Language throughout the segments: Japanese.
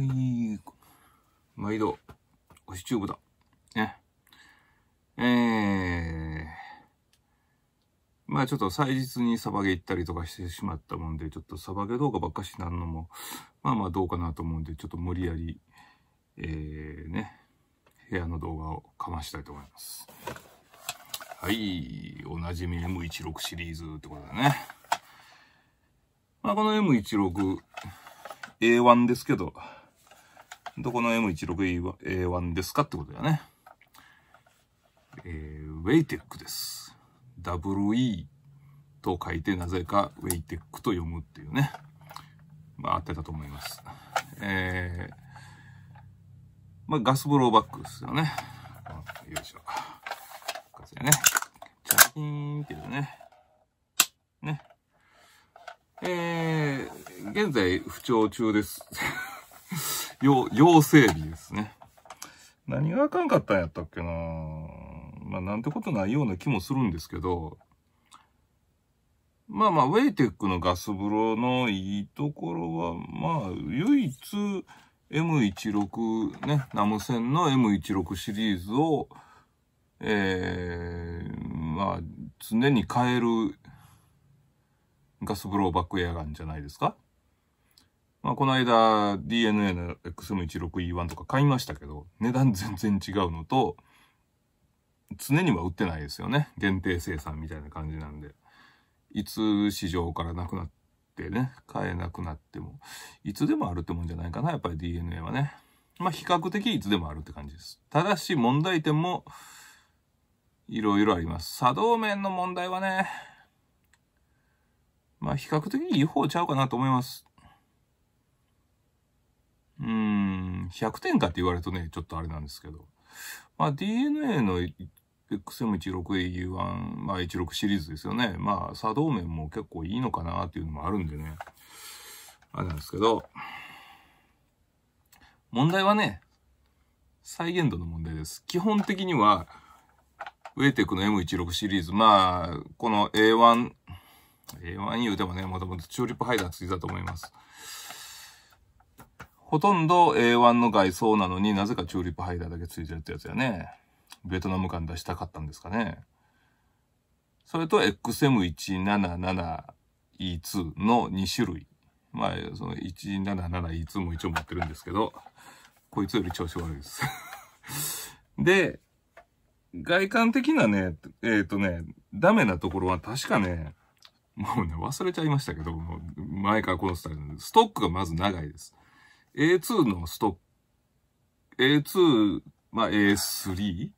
い。毎度、推しチューブだ。ね。えー、まあちょっと祭日にサバゲ行ったりとかしてしまったもんで、ちょっとサバゲ動画ばっかしなんのも、まあまあどうかなと思うんで、ちょっと無理やり、えー、ね、部屋の動画をかましたいと思います。はい、おなじみ M16 シリーズってことだね。まあこの M16、A1 ですけど、どこの M16A1 ですかってことだよね。えー、ウェイテックです。WE と書いて、なぜかウェイテックと読むっていうね。まあ、合ってたと思います。えー、まあ、ガスブローバックですよね。よいしょ。ガスやね。チャキーンって言うね。ね。えー、現在不調中です。要、要整備ですね。何があかんかったんやったっけなまあ、なんてことないような気もするんですけど、まあまあ、ウェイテックのガス風呂のいいところは、まあ、唯一 M16 ね、ナム線の M16 シリーズを、えー、まあ、常に変えるガス風呂バックエアガンじゃないですか。まあ、この間 DNA の XM16E1 とか買いましたけど、値段全然違うのと、常には売ってないですよね。限定生産みたいな感じなんで。いつ市場からなくなってね、買えなくなっても、いつでもあるってもんじゃないかな、やっぱり DNA はね。まあ、比較的いつでもあるって感じです。ただし問題点も、いろいろあります。作動面の問題はね、まあ比較的いい方ちゃうかなと思います。うん、100点かって言われるとね、ちょっとあれなんですけど。まあ、DNA の x m 1 6 a e 1まあ、16シリーズですよね。まあ、作動面も結構いいのかなっていうのもあるんでね。あれなんですけど、問題はね、再現度の問題です。基本的には、ウェイテクの M16 シリーズ、まあ、この A1、A1 言うてもね、もともとチューリップハイダーついたと思います。ほとんど A1 の外装なのになぜかチューリップハイダーだけついてるってやつやね。ベトナム感出したかったんですかね。それと XM177E2 の2種類。まあ、その 177E2 も一応持ってるんですけど、こいつより調子悪いです で、外観的なね、えっ、ー、とね、ダメなところは確かね、もうね、忘れちゃいましたけど、前からこのスタイルなんで、ストックがまず長いです。A2 のストック、A2、まあ、A3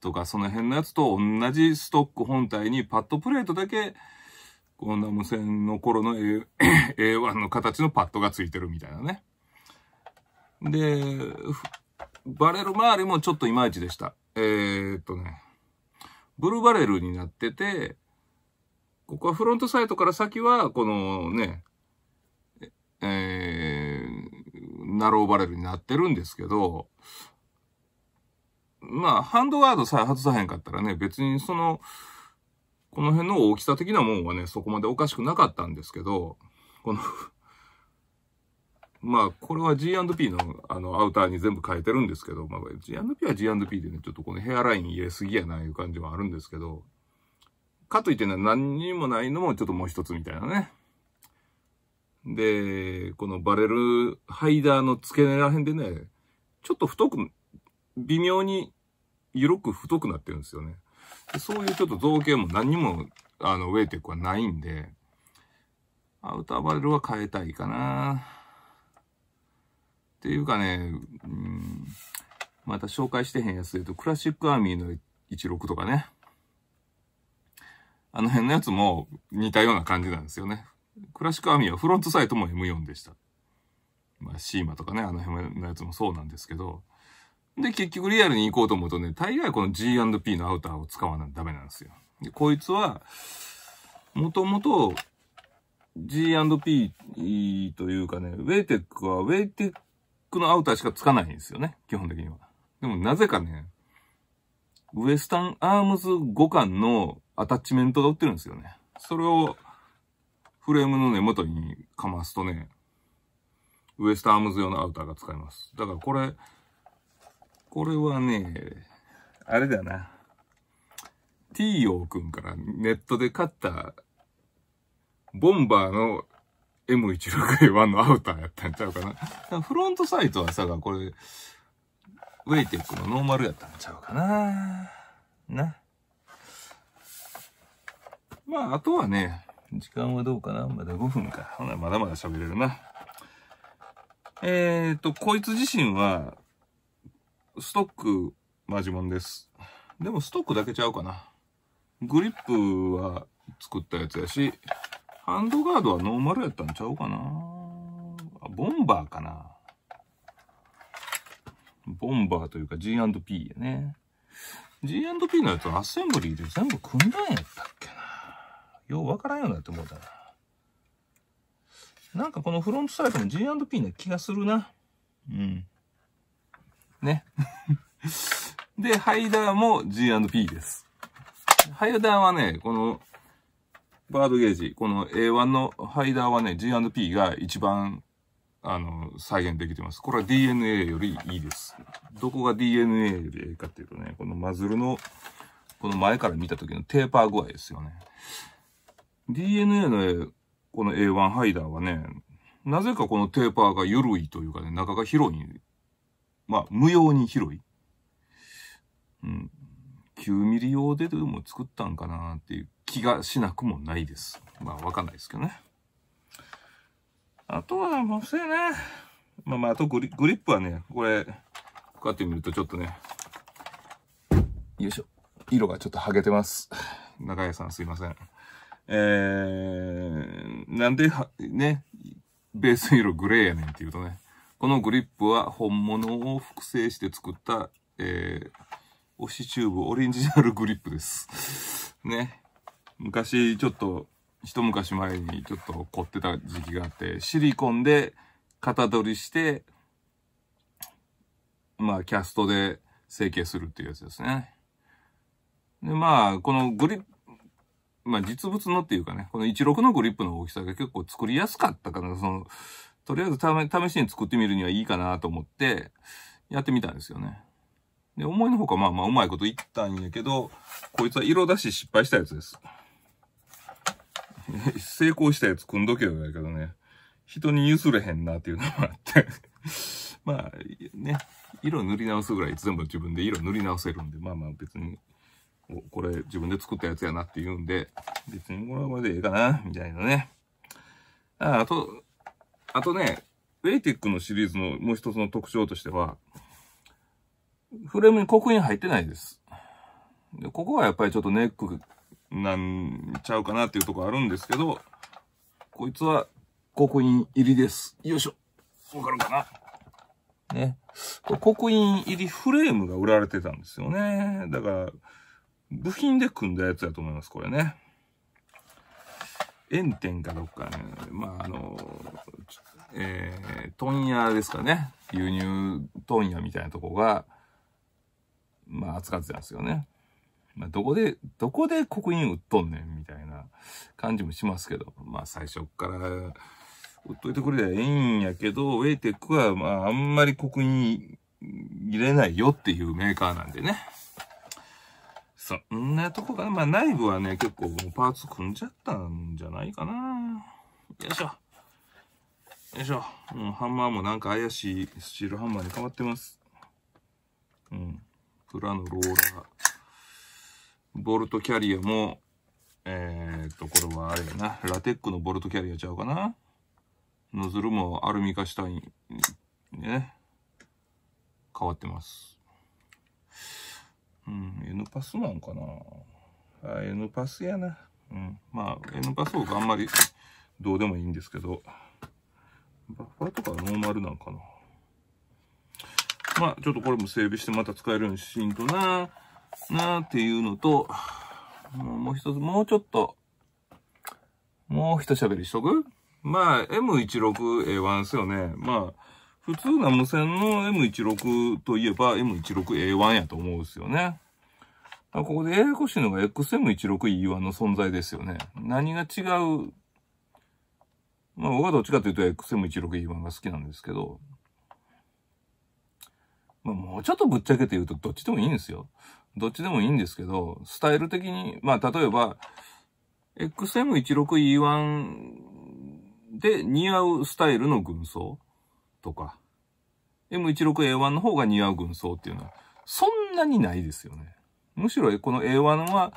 とかその辺のやつと同じストック本体にパッドプレートだけ、こんナム線の頃の A 1 の形のパッドがついてるみたいなね。で、バレル周りもちょっとイマイチでした。えー、っとね、ブルーバレルになってて、ここはフロントサイトから先は、このね、えナローバレルになってるんですけど、まあ、ハンドガード再発さへんかったらね、別にその、この辺の大きさ的なもんはね、そこまでおかしくなかったんですけど、このまあ、これは G&P のあのアウターに全部変えてるんですけど、まあ、G&P は G&P でね、ちょっとこのヘアライン入れすぎやないう感じはあるんですけど、かといってね、何にもないのもちょっともう一つみたいなね。で、このバレルハイダーの付け根ら辺でね、ちょっと太く、微妙に、緩く太くなってるんですよね。そういうちょっと造形も何にも、あの、ウェイテックはないんで、アウターバレルは変えたいかな。っていうかね、うん、また紹介してへんやつで言うと、クラシックアーミーの16とかね。あの辺のやつも似たような感じなんですよね。クラシックアーミーはフロントサイトも M4 でした。まあ、シーマとかね、あの辺のやつもそうなんですけど。で、結局リアルに行こうと思うとね、大概この G&P のアウターを使わないとダメなんですよ。で、こいつは、もともと G&P というかね、ウェイテックはウェイテックのアウターしかつかないんですよね、基本的には。でもなぜかね、ウエスタンアームズ5巻のアタッチメントが売ってるんですよね。それをフレームの根元にかますとね、ウエストアームズ用のアウターが使えます。だからこれ、これはね、あれだな。t ーくんからネットで買った、ボンバーの M16A1 のアウターやったんちゃうかな。かフロントサイトはさ、これ、ウェイテックのノーマルやったんちゃうかな。な。まあ、あとはね、時間はどうかなまだ5分か。ほな、まだまだ喋れるな。えーと、こいつ自身は、ストック、マジモンです。でもストックだけちゃうかな。グリップは作ったやつやし、ハンドガードはノーマルやったんちゃうかな。ボンバーかな。ボンバーというか G&P やね。G&P のやつはアッセンブリーで全部組んだんやったっけな。ようわからんようになって思うたな。なんかこのフロントサイドも G&P な気がするな。うん。ね。で、ハイダーも G&P です。ハイダーはね、この、バードゲージ、この A1 のハイダーはね、G&P が一番、あの、再現できてます。これは DNA よりいいです。どこが DNA よりいいかっていうとね、このマズルの、この前から見た時のテーパー具合ですよね。DNA の、この A1 ハイダーはね、なぜかこのテーパーが緩いというかね、中が広い。まあ、無用に広い。うん。9ミリ用ででも作ったんかなっていう気がしなくもないです。まあ、わかんないですけどね。あとは、もうそうやね。まあまあ、あとグリグリップはね、これ、こうやって見るとちょっとね、よいしょ。色がちょっとはげてます。中谷さんすいません。えー、なんで、ね、ベース色グレーやねんって言うとね。このグリップは本物を複製して作った、えー、押しチューブオリジナルグリップです。ね。昔、ちょっと、一昔前にちょっと凝ってた時期があって、シリコンで型取りして、まあ、キャストで成形するっていうやつですね。で、まあ、このグリッまあ実物のっていうかね、この16のグリップの大きさが結構作りやすかったから、その、とりあえず試しに作ってみるにはいいかなと思って、やってみたんですよね。で、思いのほかまあまあうまいこと言ったんやけど、こいつは色出し失敗したやつです。成功したやつ組んどけよやけどね、人に譲れへんなっていうのもあって まあね、色塗り直すぐらい全部自分で色塗り直せるんで、まあまあ別にこれ自分で作ったやつやなって言うんで、別にこれはこれでええかな、みたいなね。ああと、あとね、ウェイティックのシリーズのもう一つの特徴としては、フレームに刻印入ってないです。でここはやっぱりちょっとネックなんちゃうかなっていうとこあるんですけど、こいつは刻印入りです。よいしょ。わかるかなね。刻印入りフレームが売られてたんですよね。だから、部品で組んだやつやと思います、これね。炎天かどっかね、まあ、あの、えー、問屋ですかね。輸入問屋みたいなとこが、まあ、扱ってたんですよね。まあ、どこで、どこで刻印売っとんねんみたいな感じもしますけど、まあ、最初から売っといてくれりゃええんやけど、ウェイテックは、まあ、あんまり刻印入れないよっていうメーカーなんでね。そんなとこかな。まあ内部はね、結構もうパーツ組んじゃったんじゃないかな。よいしょ。よいしょ。もうハンマーもなんか怪しいスチールハンマーに変わってます。うん。プラのローラー。ボルトキャリアも、えー、っと、これはあれやな。ラテックのボルトキャリアちゃうかな。ノズルもアルミ化したい、ね。変わってます。うん、N パスなんかな。あ、N パスやな。うん。まあ、N パス僕あんまりどうでもいいんですけど、バッファーとかはノーマルなんかな。まあ、ちょっとこれも整備してまた使えるようにしんとな、なっていうのと、もう一つ、もうちょっと、もう一喋りしとくまあ、M16A1 ですよね。まあ、普通な無線の M16 といえば M16A1 やと思うんですよね。ここでややこしいのが XM16E1 の存在ですよね。何が違うまあ僕はどっちかというと XM16E1 が好きなんですけど、まあもうちょっとぶっちゃけて言うとどっちでもいいんですよ。どっちでもいいんですけど、スタイル的に、まあ例えば、XM16E1 で似合うスタイルの軍装。とか、M16A1 の方が似合う軍装っていうのは、そんなにないですよね。むしろこの A1 は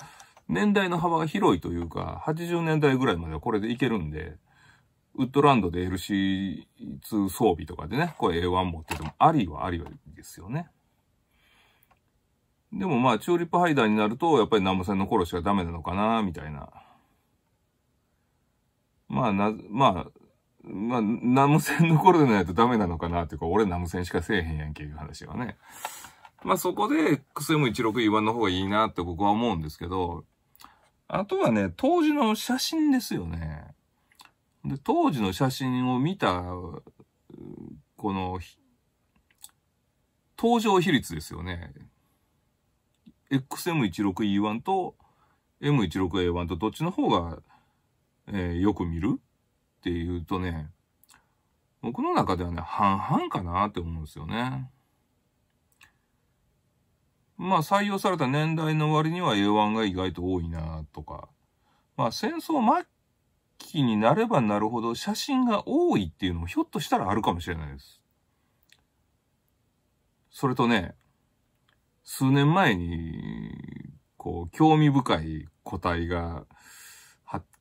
年代の幅が広いというか、80年代ぐらいまではこれでいけるんで、ウッドランドで LC2 装備とかでね、これ A1 持っててもありはありはですよね。でもまあ、チューリップハイダーになると、やっぱりナム戦の頃しかダメなのかな、みたいな。まあな、まあ、まあ、ナムセンの頃でないとダメなのかなっていうか、俺ナムセンしかせえへんやんけいう話はね。まあそこで、x M16E1 の方がいいなって僕は思うんですけど、あとはね、当時の写真ですよね。で、当時の写真を見た、この、登場比率ですよね。XM16E1 と M16A1 とどっちの方が、えー、よく見るていうとね、僕の中ではね、半々かなって思うんですよね。まあ採用された年代の割には A1 が意外と多いなとか、まあ戦争末期になればなるほど写真が多いっていうのもひょっとしたらあるかもしれないです。それとね、数年前に、こう、興味深い個体が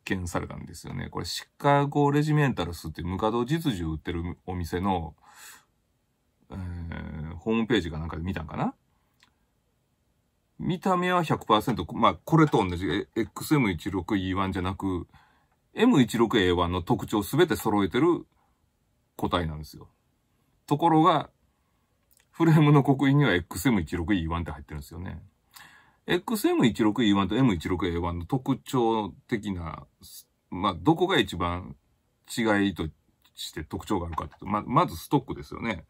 見されたんですよね。これ、シカゴレジメンタルスってムカド実銃売ってるお店の、えー、ホームページかなんかで見たんかな見た目は100%、まあ、これと同じ XM16E1 じゃなく、M16A1 の特徴すべて揃えてる個体なんですよ。ところが、フレームの刻印には XM16E1 って入ってるんですよね。XM16E1 と M16A1 の特徴的な、まあ、どこが一番違いとして特徴があるかってま、まずストックですよね。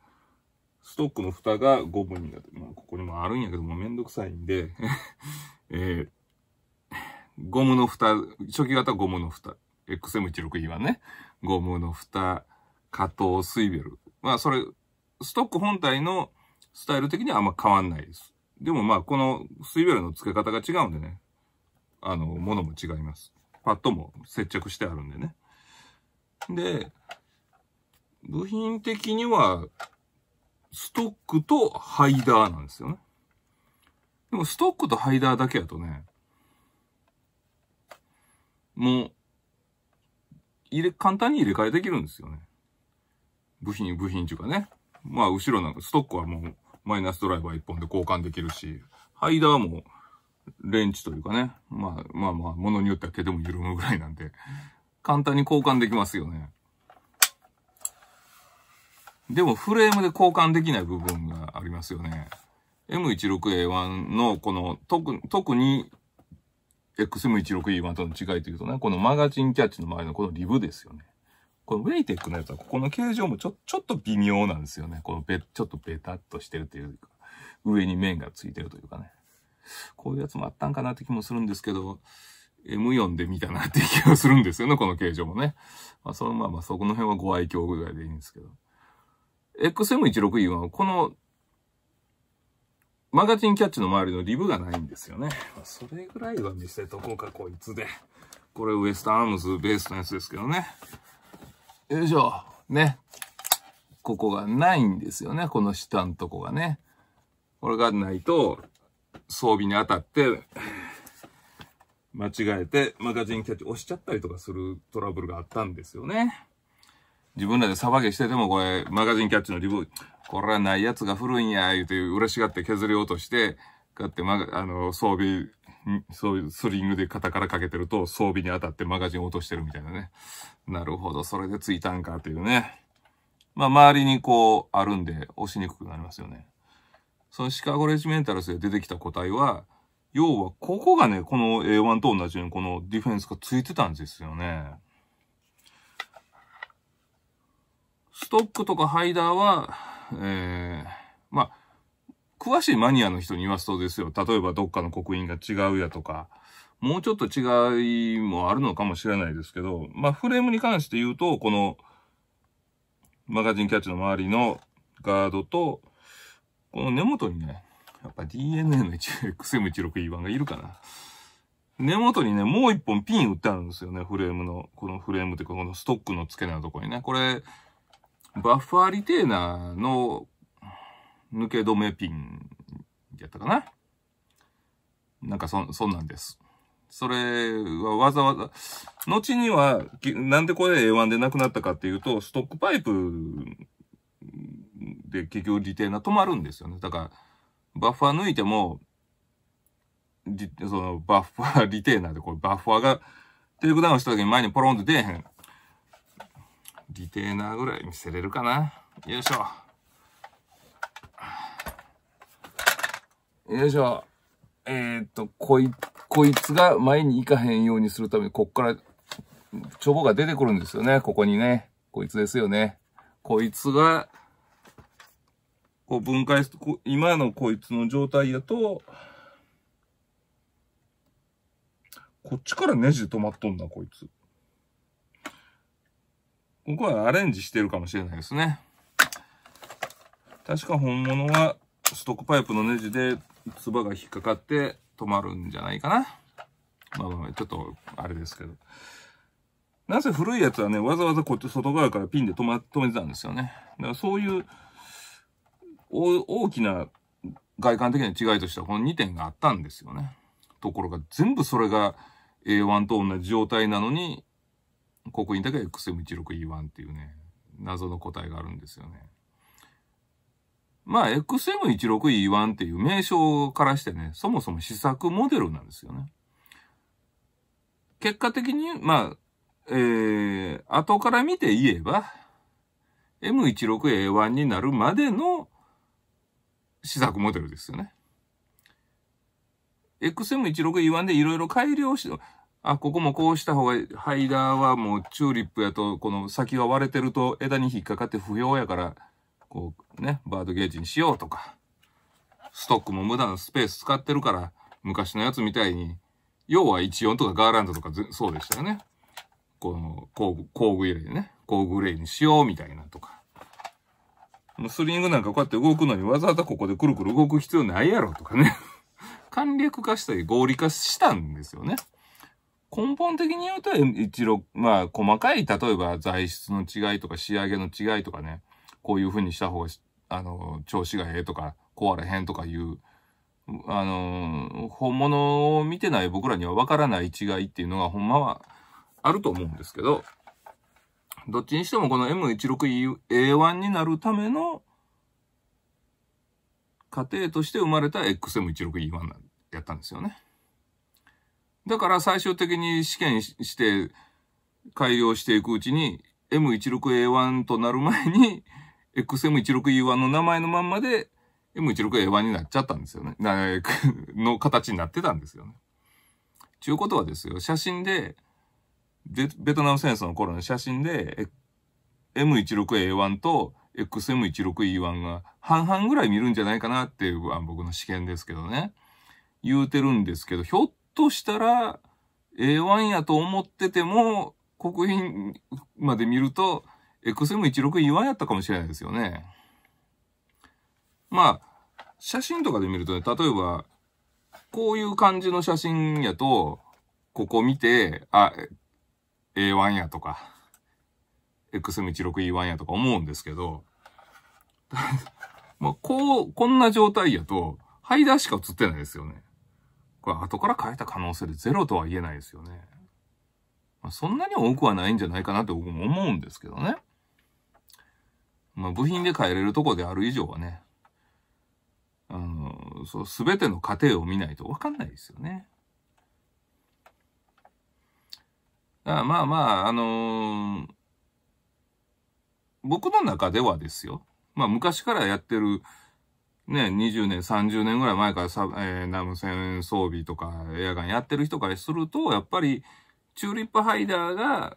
ストックの蓋がゴ分になって、まあ、ここにもあるんやけどもめんどくさいんで えー、ゴムの蓋、初期型ゴムの蓋、XM16E1 ね、ゴムの蓋、加藤スイベル。まあ、それ、ストック本体のスタイル的にはあんま変わんないです。でもまあ、この水ベルの付け方が違うんでね、あの、ものも違います。パッドも接着してあるんでね。で、部品的には、ストックとハイダーなんですよね。でもストックとハイダーだけやとね、もう、入れ、簡単に入れ替えできるんですよね。部品、部品っていうかね。まあ、後ろなんか、ストックはもう、マイナスドライバー1本で交換できるし、ハイダーもレンチというかね、まあまあまあ、ものによっては毛でも緩むぐらいなんで、簡単に交換できますよね。でもフレームで交換できない部分がありますよね。M16A1 のこの特特に XM16E1 との違いというとね、このマガジンキャッチの前のこのリブですよね。このウェイテックのやつは、ここの形状もちょ、ちょっと微妙なんですよね。このべ、ちょっとベタっとしてるというか、上に面がついてるというかね。こういうやつもあったんかなって気もするんですけど、M4 で見たなって気がするんですよね、この形状もね。まあ、そのまあまあ、そこの辺はご愛嬌ぐらいでいいんですけど。XM16E は、この、マガジンキャッチの周りのリブがないんですよね。まあ、それぐらいは見せとこうか、こいつで。これウエストアームズベースのやつですけどね。よいしょ。ね。ここがないんですよね。この下のとこがね。これがないと、装備に当たって、間違えてマガジンキャッチ押しちゃったりとかするトラブルがあったんですよね。自分らでさばけしててもこれ、マガジンキャッチのリブ、これはないやつが古いんや、言うて嬉しがって削り落として、こうやって、ま、あの、装備そういうスリングで肩からかけてると装備に当たってマガジンを落としてるみたいなね。なるほど、それでついたんかっていうね。まあ周りにこうあるんで押しにくくなりますよね。そのシカゴレジメンタルスで出てきた個体は、要はここがね、この A1 と同じようにこのディフェンスがついてたんですよね。ストックとかハイダーは、えー、まあ、詳しいマニアの人に言わすとですよ。例えばどっかの刻印が違うやとか、もうちょっと違いもあるのかもしれないですけど、まあフレームに関して言うと、このマガジンキャッチの周りのガードと、この根元にね、やっぱ DNA の XM16E1 がいるかな。根元にね、もう一本ピン打ってあるんですよね、フレームの。このフレームというか、このストックの付け根のところにね。これ、バッファーリテーナーの抜け止めピンやったかななんかそ、そんなんです。それはわざわざ、後には、なんでこれ A1 でなくなったかっていうと、ストックパイプで結局イナー止まるんですよね。だから、バッファー抜いても、そのバッファー、リテーナーで、これバッファーがテイクダウンした時に前にポロンって出えへん。リテーナーぐらい見せれるかな。よいしょ。よいしょ。えー、っと、こい、こいつが前に行かへんようにするために、こっから、チョボが出てくるんですよね。ここにね。こいつですよね。こいつが、こう分解す、今のこいつの状態やと、こっちからネジで止まっとんな、こいつ。ここはアレンジしてるかもしれないですね。確か本物はストックパイプのネジで唾が引っかかって止まるんじゃないかな。まあまあ、ちょっと、あれですけど。なぜ古いやつはね、わざわざこっち外側からピンで止ま、止めてたんですよね。だからそういう大きな外観的な違いとしてはこの2点があったんですよね。ところが全部それが A1 と同じ状態なのに、刻印だけ XM16E1 っていうね、謎の答えがあるんですよね。まあ、XM16E1 っていう名称からしてね、そもそも試作モデルなんですよね。結果的に、まあ、えー、後から見て言えば、M16A1 になるまでの試作モデルですよね。XM16E1 でいろいろ改良して、あ、ここもこうした方がいい、ハイダーはもうチューリップやと、この先が割れてると枝に引っかかって不要やから、こうね、バードゲージにしようとか、ストックも無駄なスペース使ってるから、昔のやつみたいに、要は14とかガーランドとかそうでしたよね。この工具、工具入れでね、工具グレにしようみたいなとか。スリングなんかこうやって動くのにわざわざここでくるくる動く必要ないやろとかね。簡略化したり合理化したんですよね。根本的に言うと、一路、まあ、細かい、例えば材質の違いとか仕上げの違いとかね、こういうふうにした方が、あの、調子がええとか、壊れへんとかいう、あの、本物を見てない僕らにはわからない違いっていうのが、ほんまはあると思うんですけど、どっちにしてもこの M16A1 になるための過程として生まれた XM16E1 やったんですよね。だから最終的に試験して改良していくうちに M16A1 となる前に XM16U1 の名前のまんまで M16A1 になっちゃったんですよね。な の形になってたんですよね。ちゅうことはですよ、写真で、ベトナム戦争の頃の写真で、M16A1 と XM16E1 が半々ぐらい見るんじゃないかなっていう僕の試験ですけどね。言うてるんですけど、ひょっとしたら A1 やと思ってても、国賓まで見ると XM164 やったかもしれないですよね。まあ、写真とかで見るとね、例えば、こういう感じの写真やと、ここ見て、あ、A1 やとか、XM16E1 やとか思うんですけど、まあ、こう、こんな状態やと、ハイダーしか映ってないですよね。これ後から変えた可能性でゼロとは言えないですよね。まあ、そんなに多くはないんじゃないかなって僕も思うんですけどね。まあ、部品で変えれるとこである以上はね、あの、そう、すべての過程を見ないとわかんないですよね。あまあまあ、あのー、僕の中ではですよ。まあ昔からやってる、ね、20年、30年ぐらい前からさ、えー、ナム戦装備とかエアガンやってる人からすると、やっぱり、チューリップハイダーが、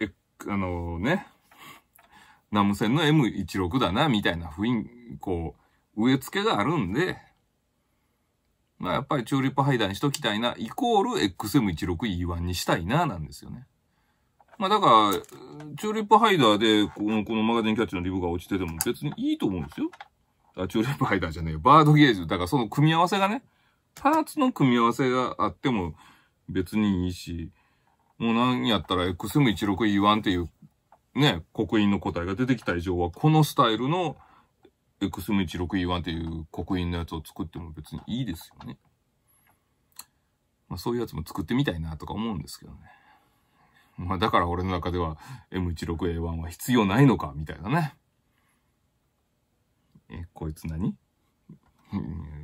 え、あのー、ね、ナムセンの M16 だな、みたいな雰囲気、こう、植え付けがあるんで、まあやっぱりチューリップハイダーにしときたいな、イコール XM16E1 にしたいな、なんですよね。まあだから、チューリップハイダーで、この、このマガジンキャッチのリブが落ちてても別にいいと思うんですよ。あ、チューリップハイダーじゃねえよ。バードゲージ。だからその組み合わせがね、パーツの組み合わせがあっても別にいいし、もうなんやったら XM16E1 っていうね、刻印の答えが出てきた以上は、このスタイルの XM16E1 っていう刻印のやつを作っても別にいいですよね。まあそういうやつも作ってみたいなとか思うんですけどね。まあだから俺の中では M16A1 は必要ないのか、みたいなね。え、こいつ何い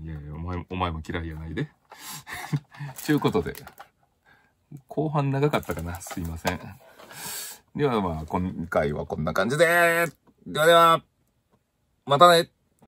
やいや、お前、お前も嫌いやないで。と いうことで、後半長かったかな。すいません。ではまあ、今回はこんな感じでではでは、またね